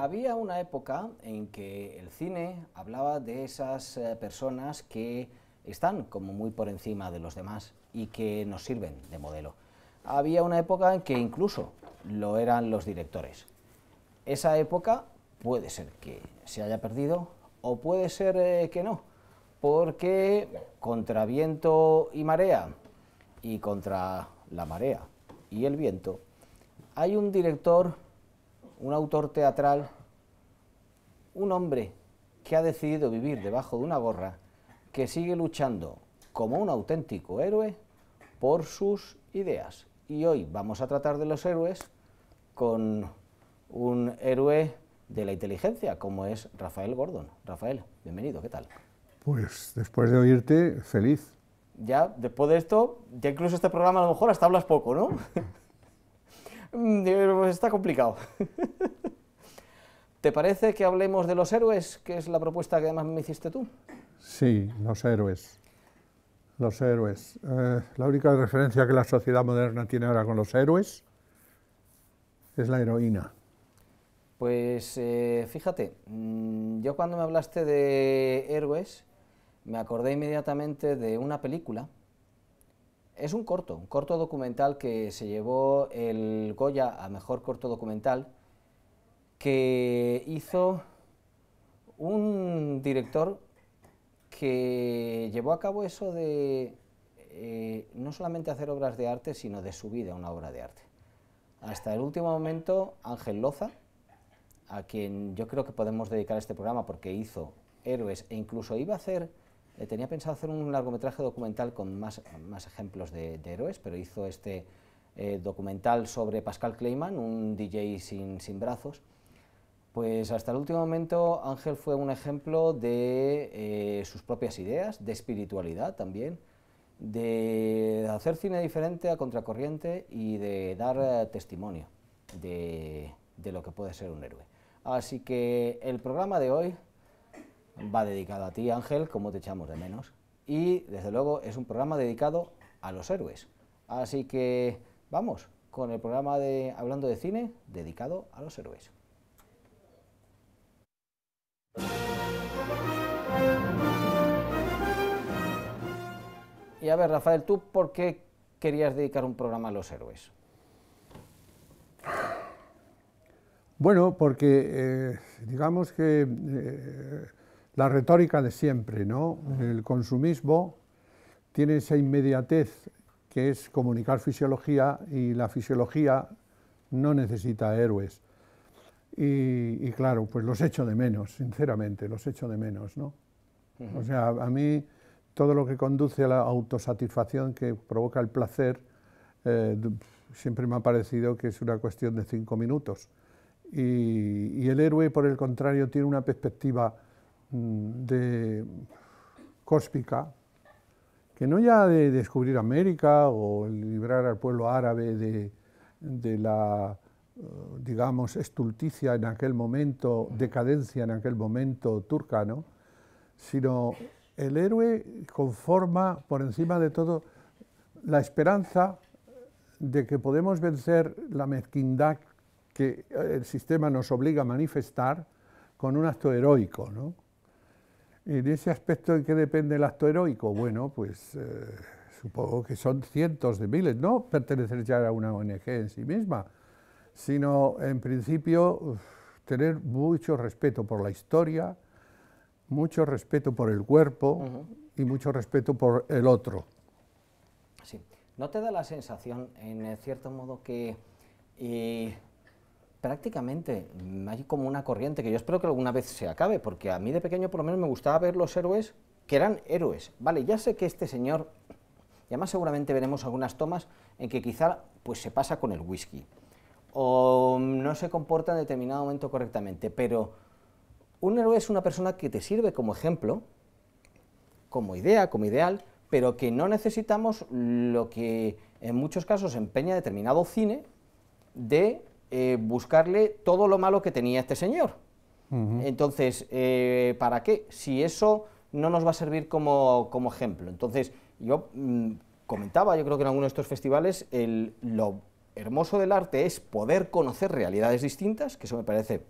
Había una época en que el cine hablaba de esas eh, personas que están como muy por encima de los demás y que nos sirven de modelo. Había una época en que incluso lo eran los directores. Esa época puede ser que se haya perdido o puede ser eh, que no porque contra viento y marea y contra la marea y el viento, hay un director, un autor teatral, un hombre que ha decidido vivir debajo de una gorra, que sigue luchando como un auténtico héroe por sus ideas. Y hoy vamos a tratar de los héroes con un héroe de la inteligencia, como es Rafael Gordon. Rafael, bienvenido, ¿qué tal? Pues después de oírte, feliz. Ya, después de esto, ya incluso este programa a lo mejor hasta hablas poco, ¿no? Mm, eh, pues está complicado. ¿Te parece que hablemos de los héroes, que es la propuesta que además me hiciste tú? Sí, los héroes. Los héroes. Eh, la única referencia que la sociedad moderna tiene ahora con los héroes es la heroína. Pues eh, fíjate, mm, yo cuando me hablaste de héroes, me acordé inmediatamente de una película. Es un corto, un corto documental que se llevó el Goya a mejor corto documental, que hizo un director que llevó a cabo eso de eh, no solamente hacer obras de arte, sino de su vida una obra de arte. Hasta el último momento, Ángel Loza, a quien yo creo que podemos dedicar este programa porque hizo héroes e incluso iba a hacer eh, tenía pensado hacer un largometraje documental con más, más ejemplos de, héroes, pero hizo este eh, documental sobre Pascal Kleiman, un DJ sin, sin, brazos. Pues hasta el último momento Ángel fue un ejemplo de eh, sus propias ideas, de espiritualidad también, de hacer cine diferente a contracorriente y de dar testimonio de, de lo que puede ser un héroe. Así que el programa de hoy va dedicado a ti, Ángel, como te echamos de menos. Y desde luego es un programa dedicado a los héroes. Así que vamos con el programa de Hablando de Cine dedicado a los héroes. Y a ver, Rafael, ¿tú por qué querías dedicar un programa a los héroes? Bueno, porque eh, digamos que eh, la retórica de siempre, ¿no? El consumismo tiene esa inmediatez que es comunicar fisiología y la fisiología no necesita héroes. Y, claro, pues los echo de menos, sinceramente, los echo de menos, ¿no? O sea, a mí todo lo que conduce a la autosatisfacción que provoca el placer, eh, siempre me ha parecido que es una cuestión de cinco minutos. y el héroe, por el contrario, tiene una perspectiva Mm, de cóspica, que no ya de descubrir América o librar al pueblo árabe de, la, eh, digamos, estulticia en aquel momento, decadencia en aquel momento turcano, sino el héroe conforma por encima de todo la esperanza de que podemos vencer la mezquindad que eh, el sistema nos obliga a manifestar con un acto heroico, ¿no? En ese aspecto, ¿en qué depende el acto heroico? Bueno, pues eh, supongo que son cientos de miles, no pertenecer ya a una ONG en sí misma, sino en principio tener mucho respeto por la historia, mucho respeto por el cuerpo y mucho respeto por el otro. Sí. ¿No te da la sensación, en cierto modo, que eh, prácticamente mm, hay como una corriente que yo espero que alguna vez se acabe, porque a mí de pequeño por lo menos me gustaba ver los héroes que eran héroes. Vale, ya sé que este señor, y además seguramente veremos algunas tomas en que quizá pues se pasa con el whisky, o mm, no se comporta en determinado momento correctamente, pero un héroe es una persona que te sirve como ejemplo, como idea, como ideal, pero que no necesitamos lo que en muchos casos empeña determinado cine de eh, buscarle todo lo malo que tenía este señor. Entonces, eh, ¿para qué? Si eso no nos va a servir como, ejemplo. Entonces, yo mm, comentaba, yo creo que en alguno de estos festivales, lo hermoso del arte es poder conocer realidades distintas, que eso me parece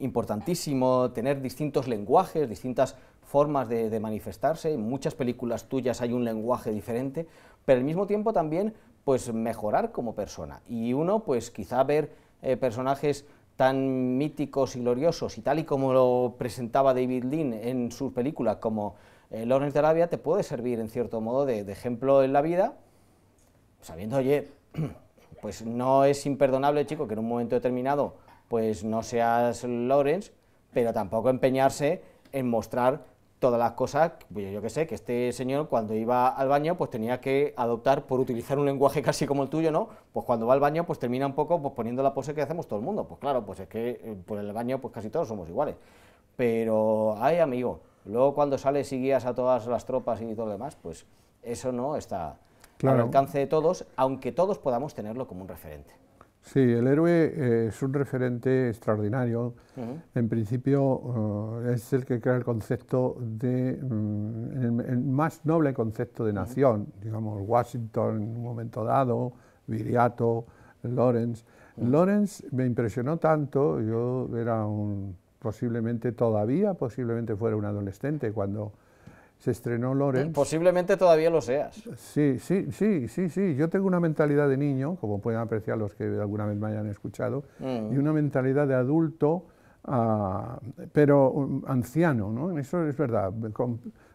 importantísimo, tener distintos lenguajes, distintas formas de, de manifestarse. En muchas películas tuyas hay un lenguaje diferente, pero al mismo tiempo también pues mejorar como persona. Y uno, pues quizá ver eh, personajes tan míticos y gloriosos y tal y como lo presentaba David Lean en sus películas como eh, Lawrence de Arabia, te puede servir en cierto modo de, de ejemplo en la vida, sabiendo, oye, pues no es imperdonable, chico, que en un momento determinado pues no seas Lawrence, pero tampoco empeñarse en mostrar todas las cosas, pues yo que sé, que este señor cuando iba al baño pues tenía que adoptar por utilizar un lenguaje casi como el tuyo, ¿no? Pues cuando va al baño pues termina un poco pues poniendo la pose que hacemos todo el mundo, pues claro, pues es que eh, por el baño pues casi todos somos iguales, pero ay amigo, luego cuando sales y guías a todas las tropas y todo lo demás, pues eso no está al alcance de todos, aunque todos podamos tenerlo como un referente. Sí, el héroe eh, es un referente extraordinario. En principio eh, es el que crea el concepto de, mm, el, más noble concepto de nación, digamos Washington en un momento dado, Viriato, Lawrence. Lawrence me impresionó tanto, yo era un, posiblemente todavía, posiblemente fuera un adolescente cuando se estrenó Lorenz. posiblemente todavía lo seas. Sí, sí, sí, sí, sí. Yo tengo una mentalidad de niño, como pueden apreciar los que alguna vez me hayan escuchado, mm. y una mentalidad de adulto, ah, pero um, anciano, ¿no? Eso es verdad.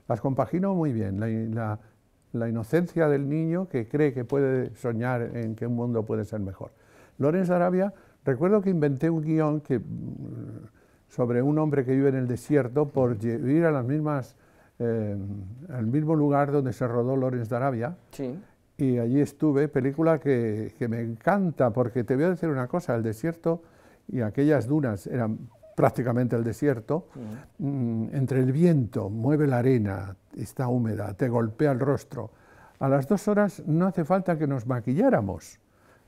las compagino muy bien. La, la, inocencia del niño que cree que puede soñar en que un mundo puede ser mejor. Lorenz Arabia, recuerdo que inventé un guión que, mm, sobre un hombre que vive en el desierto por ir a las mismas al mismo lugar donde se rodó Lawrence de Arabia. Sí. Y allí estuve, película que, que, me encanta, porque te voy a decir una cosa, el desierto y aquellas dunas eran prácticamente el desierto, mm. Mm, entre el viento, mueve la arena, está húmeda, te golpea el rostro. A las dos horas no hace falta que nos maquilláramos.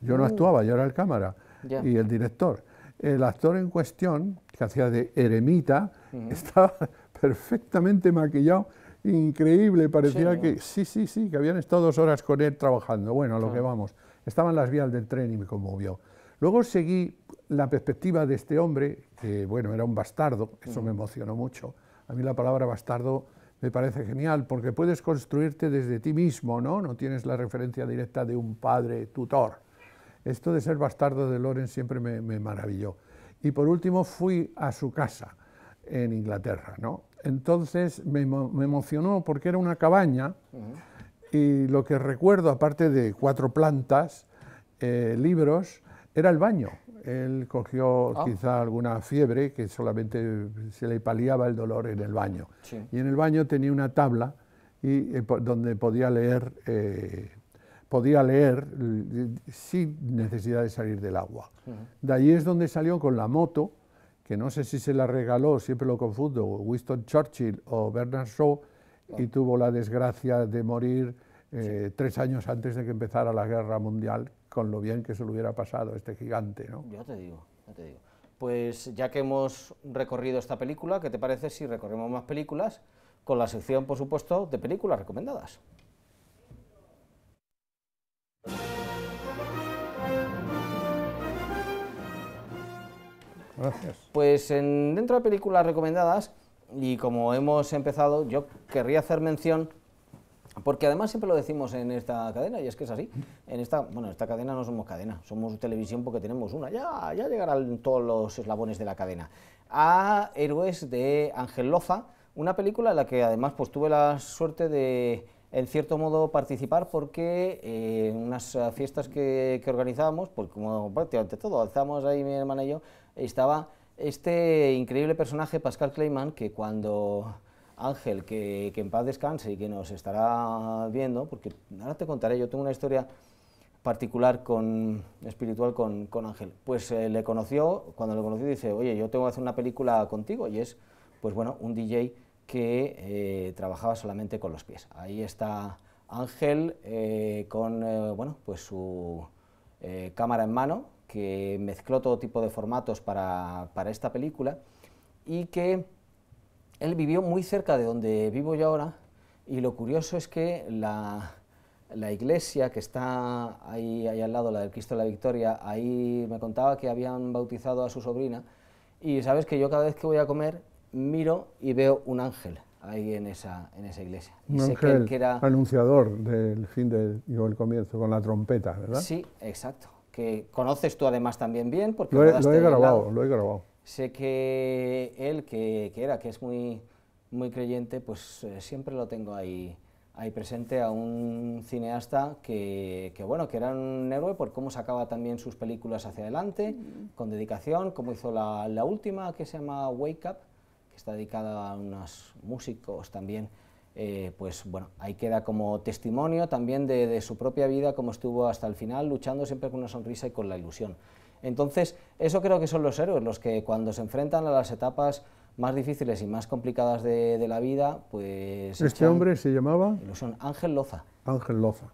Yo no mm. actuaba, yo era el cámara y el director. El actor en cuestión, que hacía de eremita, estaba perfectamente maquillado, increíble, parecía que sí, sí, sí, que habían estado dos horas con él trabajando. Bueno, a lo que vamos, estaban las vías del tren y me conmovió. Luego seguí la perspectiva de este hombre, que bueno, era un bastardo, eso me emocionó mucho. A mí la palabra bastardo me parece genial, porque puedes construirte desde ti mismo, ¿no? No tienes la referencia directa de un padre tutor. Esto de ser bastardo de Loren siempre me, me maravilló. Y por último fui a su casa en Inglaterra, ¿no? Entonces me, emocionó porque era una cabaña y lo que recuerdo, aparte de cuatro plantas, eh, libros, era el baño. Él cogió ah. quizá alguna fiebre que solamente se le paliaba el dolor en el baño. Y en el baño tenía una tabla y, eh, donde podía leer, eh, podía leer sin necesidad de salir del agua. De ahí es donde salió con la moto que no sé si se la regaló, siempre lo confundo, Winston Churchill o Bernard Shaw, y tuvo la desgracia de morir eh, tres años antes de que empezara la guerra mundial, con lo bien que se lo hubiera pasado este gigante. ¿no? Ya te digo, ya te digo. Pues ya que hemos recorrido esta película, ¿qué te parece si recorremos más películas? Con la sección, por supuesto, de películas recomendadas. Pues en, dentro de películas recomendadas, y como hemos empezado, yo querría hacer mención, porque además siempre lo decimos en esta cadena, y es que es así, en esta, bueno, esta cadena no somos cadena, somos televisión porque tenemos una, ya, ya llegarán todos los eslabones de la cadena, a Héroes de Ángel Loza, una película en la que además pues, tuve la suerte de, en cierto modo, participar porque en eh, unas fiestas que, que organizábamos, pues como prácticamente todo, alzamos ahí mi hermana y yo, estaba este increíble personaje, Pascal Kleiman, que cuando Ángel, que, que, en paz descanse y que nos estará viendo, porque ahora te contaré, yo tengo una historia particular con espiritual con, con Ángel, pues eh, le conoció, cuando le conoció dice, oye, yo tengo que hacer una película contigo, y es, pues bueno, un DJ que eh, trabajaba solamente con los pies. Ahí está Ángel eh, con, bueno, pues su cámara en mano, que mezcló todo tipo de formatos para, esta película y que él vivió muy cerca de donde vivo yo ahora y lo curioso es que la, iglesia que está ahí, ahí, al lado, la del Cristo de la Victoria, ahí me contaba que habían bautizado a su sobrina y sabes que yo cada vez que voy a comer miro y veo un ángel ahí en esa, en esa iglesia. Un ángel que, era... anunciador del fin del, comienzo, con la trompeta, ¿verdad? Sí, exacto que conoces tú además también bien. Porque lo, he, grabado, lo he grabado. Sé que él, que, que, era, que es muy, muy creyente, pues eh, siempre lo tengo ahí, ahí presente a un cineasta que, que, bueno, que era un héroe por cómo sacaba también sus películas hacia adelante, mm. con dedicación, como hizo la, la última que se llama Wake Up, que está dedicada a unos músicos también eh, pues bueno, ahí queda como testimonio también de, su propia vida, como estuvo hasta el final, luchando siempre con una sonrisa y con la ilusión. Entonces, eso creo que son los héroes, los que cuando se enfrentan a las etapas más difíciles y más complicadas de, la vida, pues... Este hombre se llamaba... Ilusión, Ángel Loza. Ángel Loza.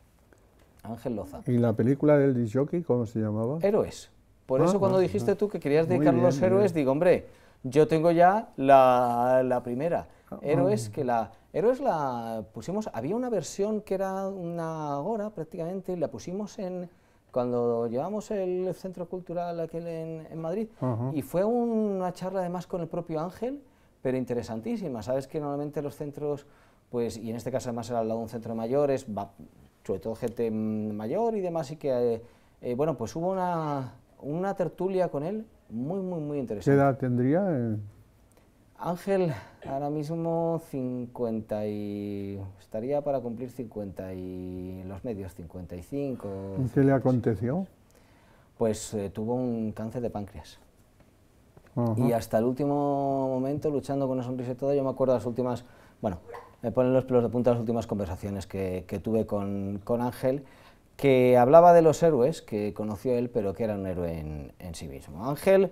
Ángel Loza. ¿Y la película del disjockey cómo se llamaba? Héroes. Por ah, eso cuando ah, dijiste ah. tú que querías dedicar los héroes, digo, hombre, yo tengo ya la, primera. Ah, Héroes que la... Héroes la pusimos... Había una versión que era una hora prácticamente, y la pusimos en... Cuando llevamos el centro cultural aquel en, Madrid, y fue una charla además con el propio Ángel, pero interesantísima. Sabes que normalmente los centros, pues, y en este caso además era al lado de un centro de mayores, va, sobre todo gente mayor y demás, y que, eh, eh, bueno, pues hubo una, una tertulia con él muy, muy, muy interesante. ¿Qué edad tendría? Eh, Ángel, ahora mismo 50 y... estaría para cumplir 50 y los medios, 55. ¿Y qué le aconteció? Pues eh, tuvo un cáncer de páncreas. Y hasta el último momento, luchando con una sonrisa y todo, yo me acuerdo de las últimas, bueno, me ponen los pelos de punta las últimas conversaciones que, tuve con, con Ángel que hablaba de los héroes que conoció él, pero que era un héroe en, sí mismo. Ángel,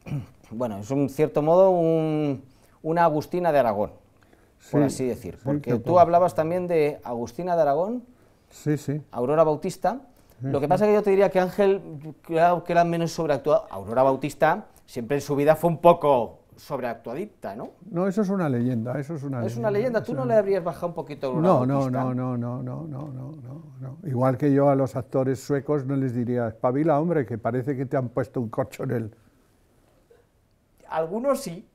bueno, es un cierto modo un, una Agustina de Aragón, por así decir, porque tú hablabas también de Agustina de Aragón, sí, sí. Aurora Bautista. Lo que pasa es que yo te diría que Ángel, claro que era menos sobreactuado, Aurora Bautista siempre en su vida fue un poco Sobreactuadicta, ¿no? No, eso es una leyenda, es una leyenda. tú no le habrías bajado un poquito el no, no, no, no, no, no, no, no, no. Igual que yo a los actores suecos no les diría, espabila, hombre, que parece que te han puesto un corcho en él. Algunos sí.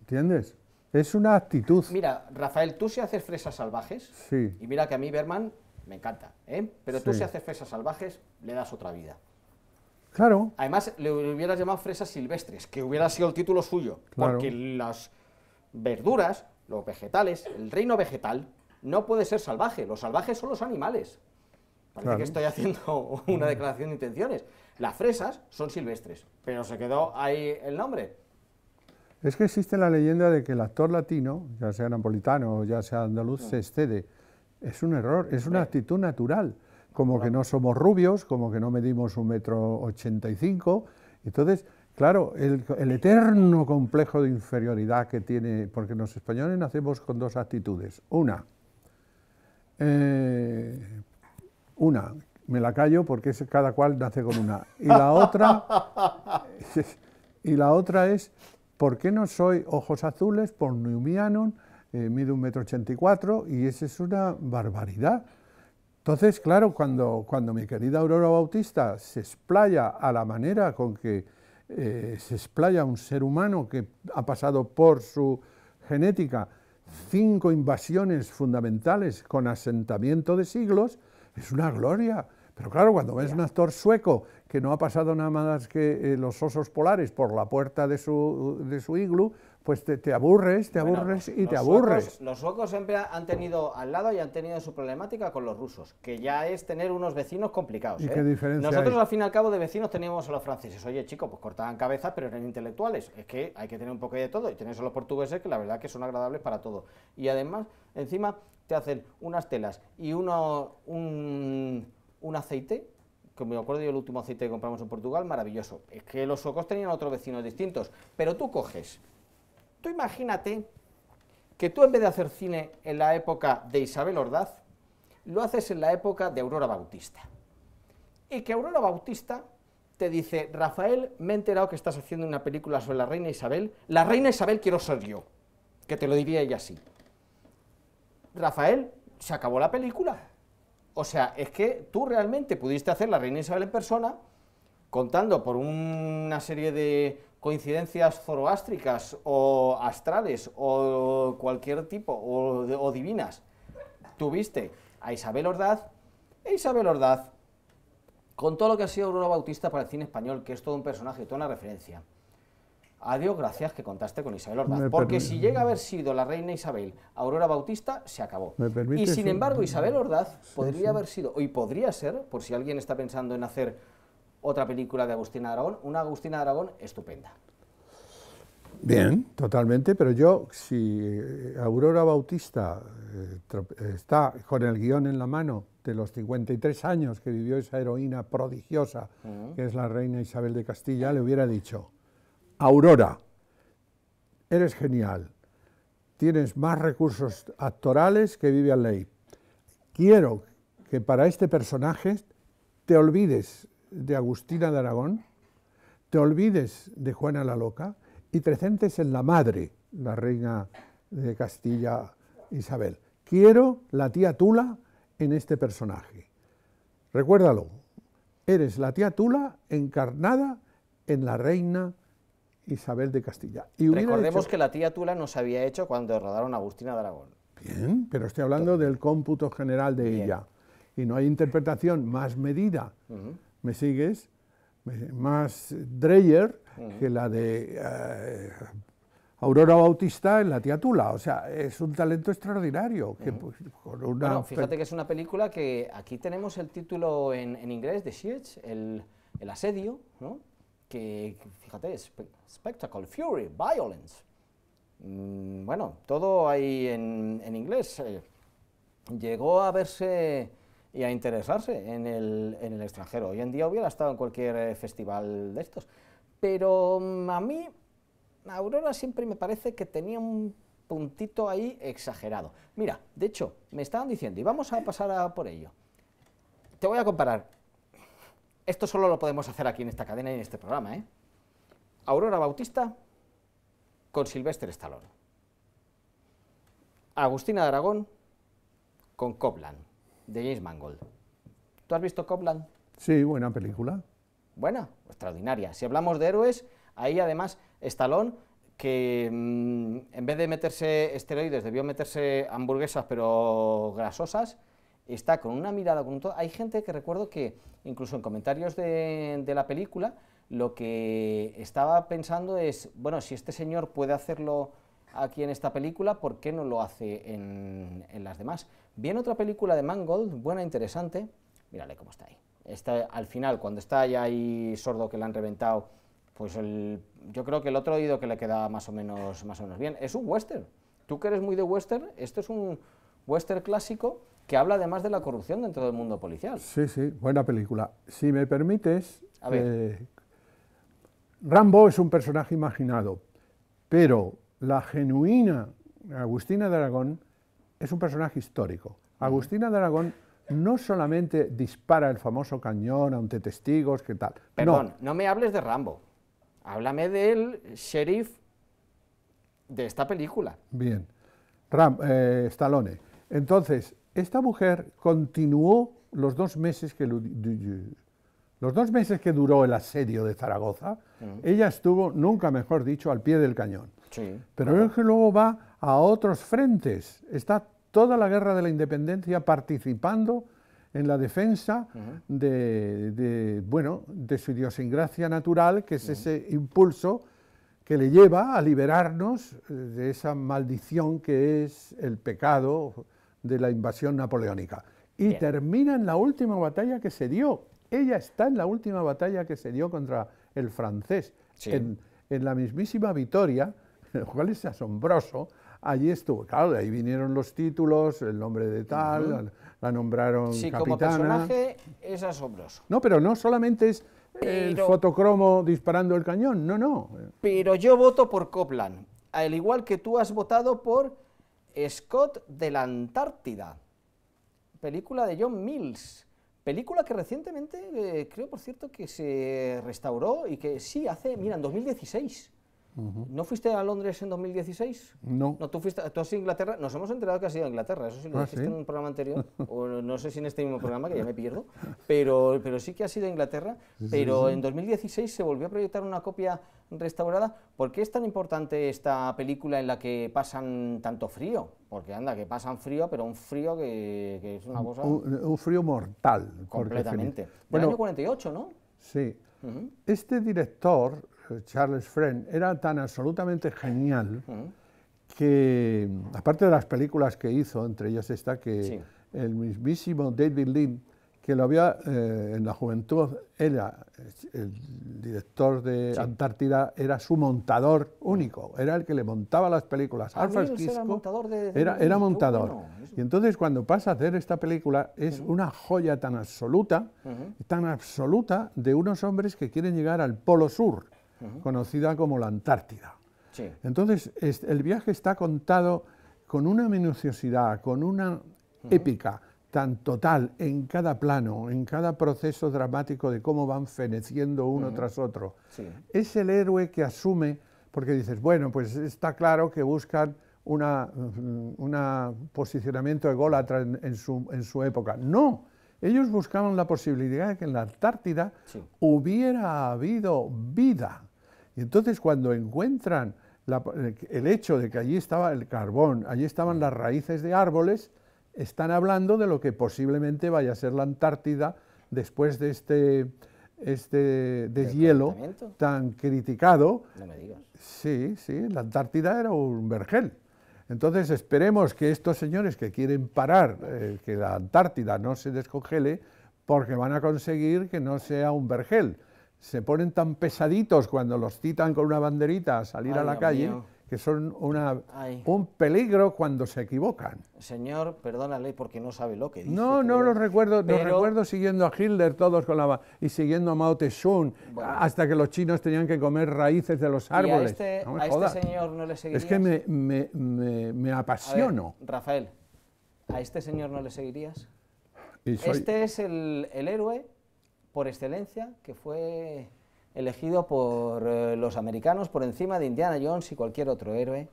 ¿Entiendes? Es una actitud. Mira, Rafael, tú si haces fresas salvajes, sí. y mira que a mí Berman me encanta, ¿eh? pero tú si haces fresas salvajes, le das otra vida. Además, le hubieras llamado fresas silvestres, que hubiera sido el título suyo. Porque las verduras, los vegetales, el reino vegetal, no puede ser salvaje. Los salvajes son los animales. Parece que estoy haciendo una declaración de intenciones. Las fresas son silvestres, pero se quedó ahí el nombre. Es que existe la leyenda de que el actor latino, ya sea napolitano o ya sea andaluz, mm. se excede. Es un error, es una actitud natural como que no somos rubios, como que no medimos un metro ochenta y cinco. Entonces, claro, el, eterno complejo de inferioridad que tiene, porque los españoles nacemos con dos actitudes. Una, eh, una, me la callo porque cada cual nace con una. Y la otra, y la otra es, ¿por qué no soy ojos azules por Neumianon? Eh, mido un metro ochenta y cuatro y esa es una barbaridad. Entonces, claro, cuando, cuando mi querida Aurora Bautista se explaya a la manera con que eh, se explaya un ser humano que ha pasado por su genética cinco invasiones fundamentales con asentamiento de siglos, es una gloria. Pero claro, cuando ves un actor sueco que no ha pasado nada más que eh, los osos polares por la puerta de su, de su iglú, pues te, aburres, te aburres y te aburres. los suecos siempre han tenido al lado y han tenido su problemática con los rusos, que ya es tener unos vecinos complicados. ¿eh? Nosotros al fin y al cabo de vecinos teníamos a los franceses. Oye, chicos, pues cortaban cabezas, pero eran intelectuales. Es que hay que tener un poco de todo. Y tenés a los portugueses que la verdad que son agradables para todo. Y además, encima te hacen unas telas y uno, un, un aceite que me acuerdo yo el último aceite que compramos en Portugal, maravilloso. Es que los suecos tenían otros vecinos distintos. Pero tú coges Tú imagínate que tú en vez de hacer cine en la época de Isabel Ordaz, lo haces en la época de Aurora Bautista. Y que Aurora Bautista te dice, Rafael, me he enterado que estás haciendo una película sobre la reina Isabel, la reina Isabel quiero ser yo, que te lo diría ella así. Rafael, se acabó la película. O sea, es que tú realmente pudiste hacer la reina Isabel en persona, contando por una serie de coincidencias zoroástricas o astrales o cualquier tipo o, divinas. Tuviste a Isabel Ordaz e Isabel Ordaz, con todo lo que ha sido Aurora Bautista para el cine español, que es todo un personaje, toda una referencia. Adiós, gracias que contaste con Isabel Ordaz. porque si llega a haber sido la reina Isabel, Aurora Bautista, se acabó. Y sin embargo, Isabel Ordaz podría haber sido, y podría ser, por si alguien está pensando en hacer otra película de Agustina Aragón, una Agustina Aragón estupenda. Bien, totalmente, pero yo, si eh, Aurora Bautista eh, eh, está con el guión en la mano de los 53 años que vivió esa heroína prodigiosa, que es la reina Isabel de Castilla, le hubiera dicho, Aurora, eres genial, tienes más recursos actorales que Vivian ley. Quiero que para este personaje te olvides de Agustina de Aragón, te olvides de Juana la Loca y te en la madre, la reina de Castilla Isabel. Quiero la tía Tula en este personaje. Recuérdalo, eres la tía Tula encarnada en la reina Isabel de Castilla. Y Recordemos que la tía Tula nos había hecho cuando rodaron Agustina de Aragón. Bien, pero estoy hablando del cómputo general de ella. Y no hay interpretación más medida ¿me sigues? Más Dreyer que la de eh, Aurora Bautista en La Tía Tula. O sea, es un talento extraordinario. Que, pues, fíjate que es una película que aquí tenemos el título en, inglés, de Siege, el, asedio, ¿no? que, fíjate, Spectacle, Fury, Violence. Mm, bueno, todo ahí en, inglés. Eh, llegó a verse y a interesarse en el, en el extranjero. Hoy en día hubiera estado en cualquier eh, festival de estos. Pero mm, a mí, Aurora siempre me parece que tenía un puntito ahí exagerado. Mira, de hecho, me estaban diciendo, y vamos a pasar por ello. Te voy a comparar. Esto solo lo podemos hacer aquí en esta cadena y en este programa, ¿eh? Aurora Bautista con Silvestre Stallone. Agustina de Aragón con Copland de James Mangold. ¿Tú has visto Copland? Sí, buena película. Buena, extraordinaria. Si hablamos de héroes, ahí además Stallone, que mm, en vez de meterse esteroides, debió meterse hamburguesas pero grasosas, está con una mirada, con todo. Hay gente que recuerdo que, incluso en comentarios de, la película, lo que estaba pensando es, bueno, si este señor puede hacerlo aquí en esta película, ¿por qué no lo hace en las demás? Bien otra película de Mangold, buena, interesante. Mírale cómo está ahí. Está, al final, cuando está ya ahí sordo que le han reventado, pues el, yo creo que el otro oído que le queda más o menos, más o menos bien. Es un western. Tú que eres muy de western, esto es un western clásico que habla además de la corrupción dentro del mundo policial. Sí, sí, buena película. Si me permites, eh, Rambo es un personaje imaginado, pero la genuina Agustina de Aragón es un personaje histórico. Agustina de Aragón no solamente dispara el famoso cañón ante testigos, ¿qué tal? Perdón, no. me hables de Rambo. Háblame del sheriff de esta película. Bien. Ram, eh, Stallone. Entonces, esta mujer continuó los dos meses que los dos meses que duró el asedio de Zaragoza, ella estuvo, nunca mejor dicho, al pie del cañón. Sí, Pero es que luego va a otros frentes. Está toda la guerra de la independencia participando en la defensa de, bueno, de su idiosincrasia natural, que es ese impulso que le lleva a liberarnos eh, de esa maldición que es el pecado de la invasión napoleónica. Y termina en la última batalla que se dio. Ella está en la última batalla que se dio contra el francés, en, la mismísima victoria, lo cual es asombroso, Allí estuvo, claro, de ahí vinieron los títulos, el nombre de tal, la, nombraron sí, capitana. personaje es asombroso. No, pero no solamente es el fotocromo disparando el cañón, no, no. Pero yo voto por Copland, al igual que tú has votado por Scott de la Antártida, película de John Mills, película que recientemente, eh, creo por cierto, que se restauró y que sí, hace, mira, en 2016 ¿No fuiste a Londres en 2016? No. ¿No tú fuiste has ido a Inglaterra? Nos hemos enterado que has ido a Inglaterra, eso sí lo hiciste ah, en un programa anterior, o no sé si en este mismo programa, que ya me pierdo, pero, pero sí que has ido a Inglaterra, pero en 2016 se volvió a proyectar una copia restaurada. ¿Por qué es tan importante esta película en la que pasan tanto frío? Porque anda, que pasan frío, pero un frío que, es una cosa... Eh, un, frío mortal. Completamente. Del bueno, año 48, ¿no? Sí. Este director, Charles Friend, era tan absolutamente genial que, aparte de las películas que hizo, entre ellas está que el mismísimo David Lynn, que lo había eh, en la juventud, era eh, el director de Antártida, era su montador único, era el que le montaba las películas. Ah, Alfred era montador. era, montador. y entonces cuando pasa a hacer esta película es una joya tan absoluta, tan absoluta de unos hombres que quieren llegar al Polo Sur conocida como la Antártida. Entonces, el viaje está contado con una minuciosidad, con una épica tan total en cada plano, en cada proceso dramático de cómo van feneciendo uno tras otro. Es el héroe que asume, porque dices, bueno, pues está claro que buscan un mm, posicionamiento de en, en, su, época. No, ellos buscaban la posibilidad de que en la Antártida hubiera habido vida. Y entonces cuando encuentran el hecho de que allí estaba el carbón, allí estaban las raíces de árboles, están hablando de lo que posiblemente vaya a ser la Antártida después de este, este deshielo tan criticado. No me digas. Sí, sí, la Antártida era un vergel. Entonces esperemos que estos señores que quieren parar eh, que la Antártida no se descongele, porque van a conseguir que no sea un vergel, se ponen tan pesaditos cuando los citan con una banderita a salir a la calle, que son un peligro cuando se equivocan. Señor, perdónale porque no sabe lo que dice. No, no los recuerdo, recuerdo siguiendo a Hitler todos con la y siguiendo a Mao Tse-tung hasta que los chinos tenían que comer raíces de los árboles. Este, a este, señor no le seguirías? Es que me, me, apasiono. Rafael, ¿a este señor no le seguirías? Este es el héroe por excelencia, que fue elegido por eh, los americanos por encima de Indiana Jones y cualquier otro héroe,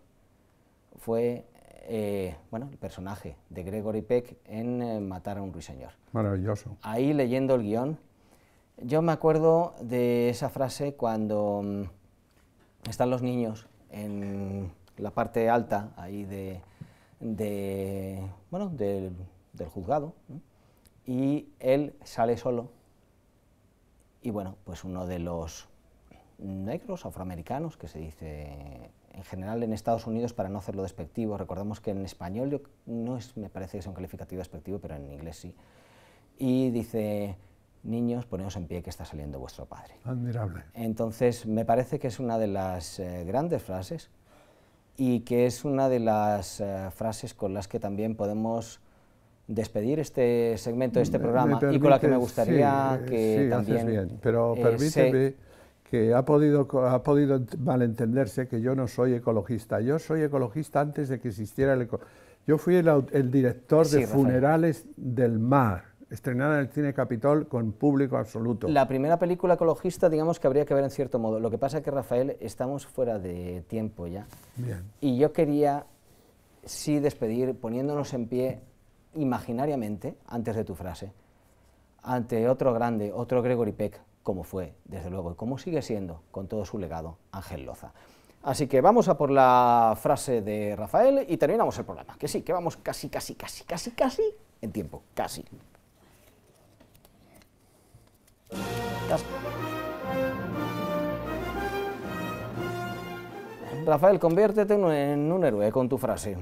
fue eh, bueno, el personaje de Gregory Peck en eh, Matar a un ruiseñor. Maravilloso. Ahí leyendo el guión, yo me acuerdo de esa frase cuando mm, están los niños en la parte alta ahí de, bueno, del, juzgado y él sale solo y bueno, pues uno de los negros afroamericanos que se dice en general en Estados Unidos para no hacerlo despectivo, recordemos que en español no es, me parece que sea un calificativo despectivo, pero en inglés sí. Y dice, niños, poneos en pie que está saliendo vuestro padre. Admirable. Entonces, me parece que es una de las eh, grandes frases y que es una de las eh, frases con las que también podemos despedir este segmento, de este programa, y con la que me gustaría que sí, también... Bien, pero eh, permíteme que ha podido, ha podido malentenderse que yo no soy ecologista. Yo soy ecologista antes de que existiera el... Eco... Yo fui el, director de Funerales del Mar, estrenada en el Cine Capitol con público absoluto. La primera película ecologista, digamos que habría que ver en cierto modo. Lo que pasa es que, Rafael, estamos fuera de tiempo ya. Bien. Y yo quería, sí, despedir poniéndonos en pie imaginariamente antes de tu frase, ante otro grande, otro Gregory Peck, como fue, desde luego, y como sigue siendo, con todo su legado, Ángel Loza. Así que vamos a por la frase de Rafael y terminamos el programa, que sí, que vamos casi, casi, casi, casi, casi en tiempo, casi. casi. Rafael, conviértete en un héroe con tu frase.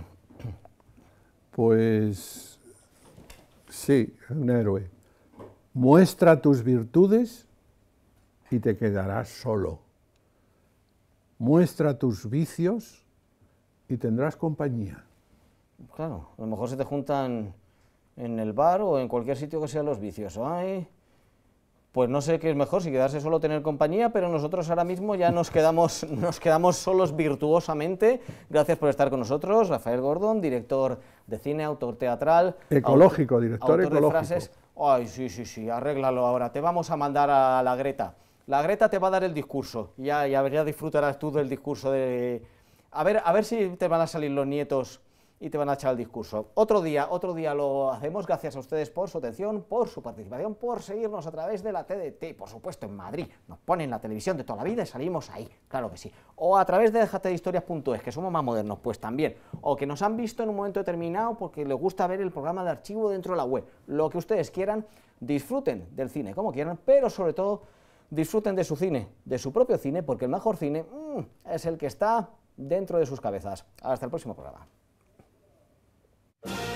Pues Sí, un héroe. Muestra tus virtudes y te quedarás solo. Muestra tus vicios y tendrás compañía. Claro, a lo mejor se te juntan en el bar o en cualquier sitio que sean los vicios pues no sé qué es mejor, si quedarse solo o tener compañía, pero nosotros ahora mismo ya nos quedamos, nos quedamos solos virtuosamente. Gracias por estar con nosotros, Rafael Gordon, director de cine, autor teatral. Ecológico, director autor ecológico. De frases. Ay, sí, sí, sí, arréglalo ahora, te vamos a mandar a la Greta. La Greta te va a dar el discurso, ya, ya, disfrutarás tú del discurso de... A ver, a ver si te van a salir los nietos y te van a echar el discurso. Otro día, otro día lo hacemos. Gracias a ustedes por su atención, por su participación, por seguirnos a través de la TDT, por supuesto en Madrid. Nos ponen la televisión de toda la vida y salimos ahí, claro que sí. O a través de JThistorias.es, que somos más modernos, pues también. O que nos han visto en un momento determinado porque les gusta ver el programa de archivo dentro de la web. Lo que ustedes quieran, disfruten del cine como quieran, pero sobre todo disfruten de su cine, de su propio cine, porque el mejor cine mm, es el que está dentro de sus cabezas. Hasta el próximo programa. you